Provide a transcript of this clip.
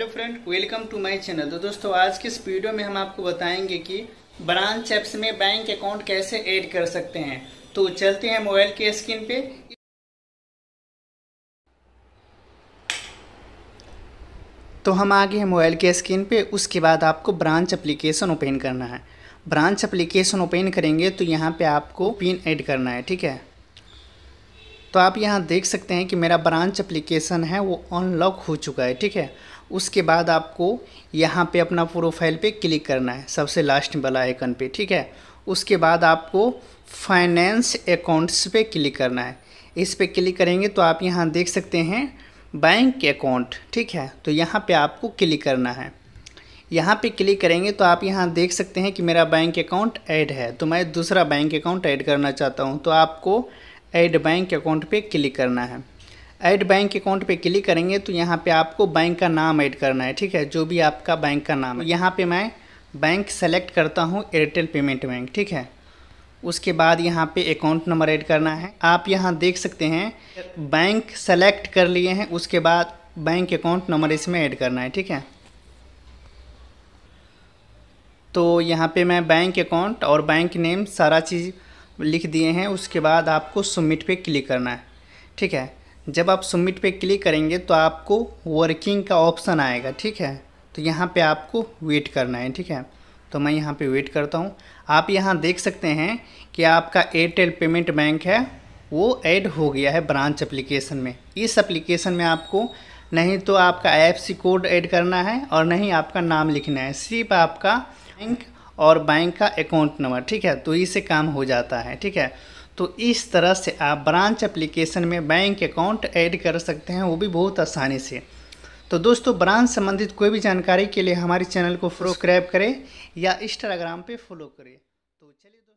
hello friend welcome to my channel तो दोस्तों आज के इस वीडियो में हम आपको बताएंगे कि ब्रांच एप्स में बैंक अकाउंट कैसे ऐड कर सकते हैं तो चलते हैं मोबाइल के स्क्रीन पे तो हम आगे हैं मोबाइल के स्क्रीन पे उसके बाद आपको ब्रांच एप्लीकेशन ओपन करना है ब्रांच एप्लीकेशन ओपन करेंगे तो यहाँ पे आपको पिन एड करना है ठीक है तो आप यहाँ देख सकते हैं कि मेरा ब्रांच एप्लीकेशन है वो अनलॉक हो चुका है ठीक है उसके बाद आपको यहाँ पे अपना प्रोफाइल पे क्लिक करना है सबसे लास्ट वाला आइकन पे ठीक है उसके बाद आपको फाइनेंस अकाउंट्स पे क्लिक करना है इस पे क्लिक करेंगे तो आप यहाँ देख सकते हैं बैंक अकाउंट ठीक है तो यहाँ पे आपको क्लिक करना है यहाँ पे क्लिक करेंगे तो आप यहाँ देख सकते हैं कि मेरा बैंक अकाउंट ऐड है तो मैं दूसरा बैंक अकाउंट ऐड करना चाहता हूँ तो आपको ऐड बैंक अकाउंट पे क्लिक करना है ऐड बैंक अकाउंट पे क्लिक करेंगे तो यहाँ पे आपको बैंक का नाम ऐड करना है ठीक है जो भी आपका बैंक का नाम है यहाँ पे मैं बैंक सेलेक्ट करता हूँ एयरटेल पेमेंट बैंक ठीक है उसके बाद यहाँ पे अकाउंट नंबर ऐड करना है आप यहाँ देख सकते हैं बैंक सेलेक्ट कर लिए हैं उसके बाद बैंक अकाउंट नंबर इसमें ऐड करना है ठीक है तो यहाँ पर मैं बैंक अकाउंट और बैंक नेम सारा चीज़ लिख दिए हैं उसके बाद आपको सबमिट पर क्लिक करना है ठीक है जब आप सबमिट पे क्लिक करेंगे तो आपको वर्किंग का ऑप्शन आएगा ठीक है तो यहाँ पे आपको वेट करना है ठीक है तो मैं यहाँ पे वेट करता हूँ आप यहाँ देख सकते हैं कि आपका एयरटेल पेमेंट बैंक है वो ऐड हो गया है ब्रांच एप्लीकेशन में इस एप्लीकेशन में आपको नहीं तो आपका आई कोड ऐड करना है और नहीं आपका नाम लिखना है सिर्फ आपका बैंक और बैंक का अकाउंट नंबर ठीक है तो इसे काम हो जाता है ठीक है तो इस तरह से आप ब्रांच एप्लीकेशन में बैंक अकाउंट ऐड कर सकते हैं वो भी बहुत आसानी से तो दोस्तों ब्रांच संबंधित कोई भी जानकारी के लिए हमारे चैनल को फ्रोक्रैब करें या इंस्टाग्राम पे फॉलो करें तो चलिए